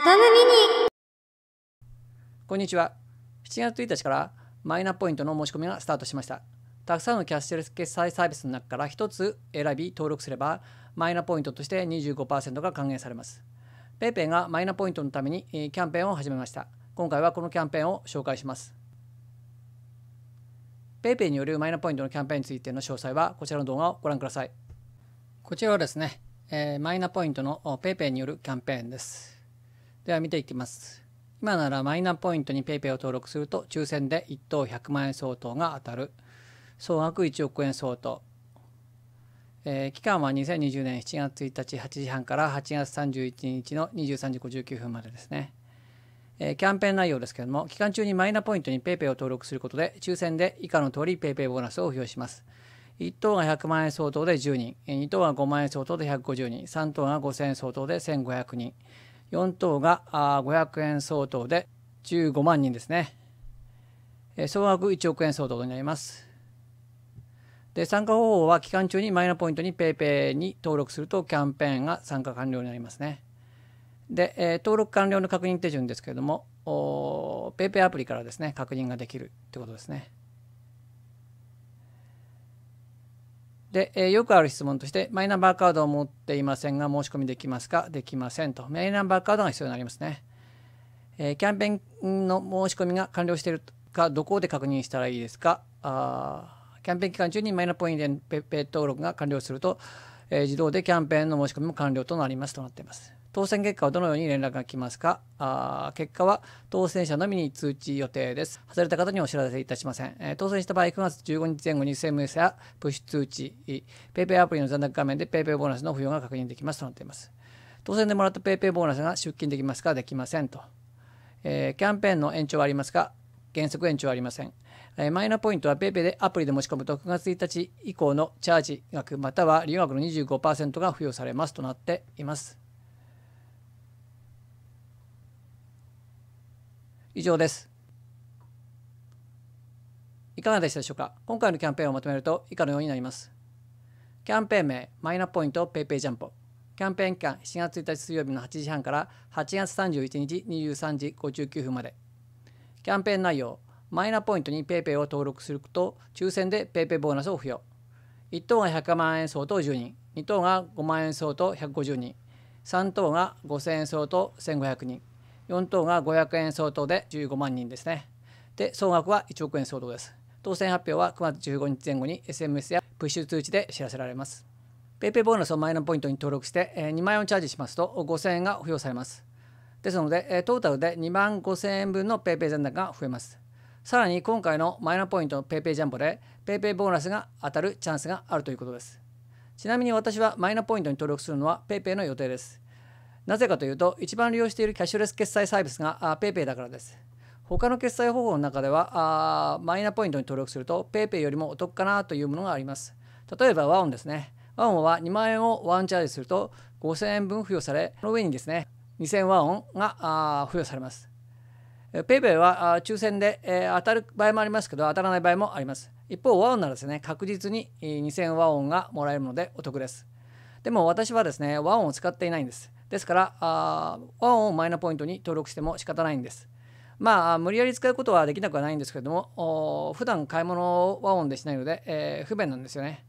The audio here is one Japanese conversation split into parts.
トムミニこんにちは7月1日からマイナポイントの申し込みがスタートしましたたくさんのキャッシュレス決済サービスの中から1つ選び登録すればマイナポイントとして25%が還元されます PayPay がマイナポイントのためにキャンペーンを始めました今回はこのキャンペーンを紹介します PayPay によるマイナポイントのキャンペーンについての詳細はこちらの動画をご覧くださいこちらはですね、えー、マイナポイントの PayPay によるキャンペーンですでは見ていきます。今ならマイナポイントに PayPay を登録すると抽選で1等100万円相当が当たる。総額1億円相当。えー、期間は2020年7月1日8時半から8月31日の23時59分までですね。えキャンペーン内容ですけれども、期間中にマイナポイントに PayPay を登録することで、抽選で以下の通り PayPay ボーナスを付与します。1等が100万円相当で10人、2等が5万円相当で150人、3等が5000円相当で1500人。4等が500円相当で15万人ですね。総額1億円相当になります。で、参加方法は期間中にマイナポイントに PayPay に登録するとキャンペーンが参加完了になりますね。で、え登録完了の確認手順ですけれども、PayPay アプリからですね、確認ができるってことですね。で、えー、よくある質問として、マイナンバーカードを持っていませんが、申し込みできますかできませんと。マイナンバーカードが必要になりますね。えー、キャンペーンの申し込みが完了しているか、どこで確認したらいいですかあキャンペーン期間中にマイナポイントでペッペ登録が完了すると、えー、自動でキャンペーンの申し込みも完了となりますとなっています。当選結果はどのように連絡が来ますかあ結果は当選者のみに通知予定です。外れた方にお知らせいたしません。えー、当選した場合、9月15日前後に SMS やプッシュ通知、PayPay アプリの残高画面で PayPay ボーナスの付与が確認できますとなっています。当選でもらった PayPay ボーナスが出金できますかできませんと。えー、キャンペーンの延長はありますか原則延長はありません。えマイナポイントは PayPay でアプリで持ち込むと9月1日以降のチャージ額または利用額の25%が付与されますとなっています。以上です。いかがでしたでしょうか今回のキャンペーンをまとめると以下のようになります。キャンペーン名、マイナポイント PayPay ジャンボ。キャンペーン期間7月1日水曜日の8時半から8月31日23時59分まで。キャンペーン内容、マイナポイントに PayPay を登録すると抽選で PayPay ボーナスを付与。1等が100万円相当10人、2等が5万円相当150人、3等が5000円相当1500人。4等が500円相当で15万人ですね。で、総額は1億円相当です。当選発表は9月15日前後に SMS やプッシュ通知で知らせられます。PayPay ボーナスをマイナポイントに登録して2万円をチャージしますと5000円が付与されます。ですので、トータルで2万5000円分の PayPay 残高が増えます。さらに今回のマイナポイントの PayPay ジャンボで PayPay ボーナスが当たるチャンスがあるということです。ちなみに私はマイナポイントに登録するのは PayPay の予定です。なぜかというと、一番利用しているキャッシュレス決済サービスが PayPay だからです。他の決済方法の中では、あマイナポイントに登録すると PayPay よりもお得かなというものがあります。例えば和音ですね。ワオンは2万円をワンチャージすると5000円分付与され、その上にですね、2000ワオンが付与されます。PayPay は抽選で当たる場合もありますけど、当たらない場合もあります。一方、ワオンならですね、確実に2000ワオンがもらえるのでお得です。でも私はですね、ワオンを使っていないんです。ですから、あワンをマイナポイントに登録しても仕方ないんです。まあ、無理やり使うことはできなくはないんですけれども、普段買い物をオンでしないので、えー、不便なんですよね。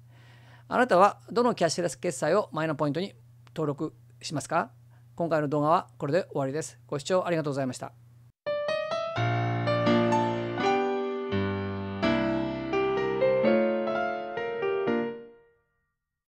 あなたはどのキャッシュレス決済をマイナポイントに登録しますか今回の動画はこれで終わりです。ご視聴ありがとうございました。